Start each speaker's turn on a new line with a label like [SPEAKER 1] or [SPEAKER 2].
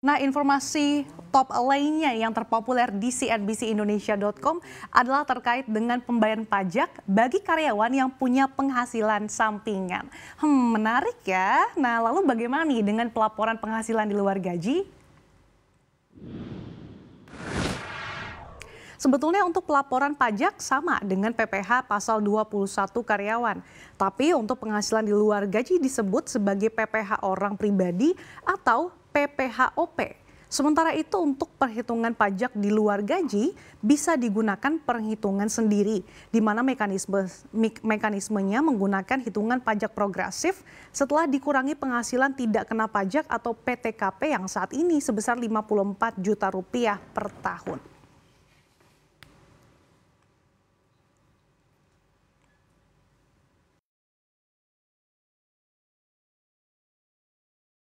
[SPEAKER 1] Nah, informasi top lainnya yang terpopuler di cnbcindonesia.com adalah terkait dengan pembayaran pajak bagi karyawan yang punya penghasilan sampingan. Hmm, menarik ya. Nah, lalu bagaimana nih dengan pelaporan penghasilan di luar gaji? Sebetulnya untuk pelaporan pajak sama dengan PPH pasal 21 karyawan. Tapi untuk penghasilan di luar gaji disebut sebagai PPH orang pribadi atau PPHOP. Sementara itu untuk perhitungan pajak di luar gaji bisa digunakan perhitungan sendiri di mana mekanisme mekanismenya menggunakan hitungan pajak progresif setelah dikurangi penghasilan tidak kena pajak atau PTKP yang saat ini sebesar 54 juta rupiah per tahun.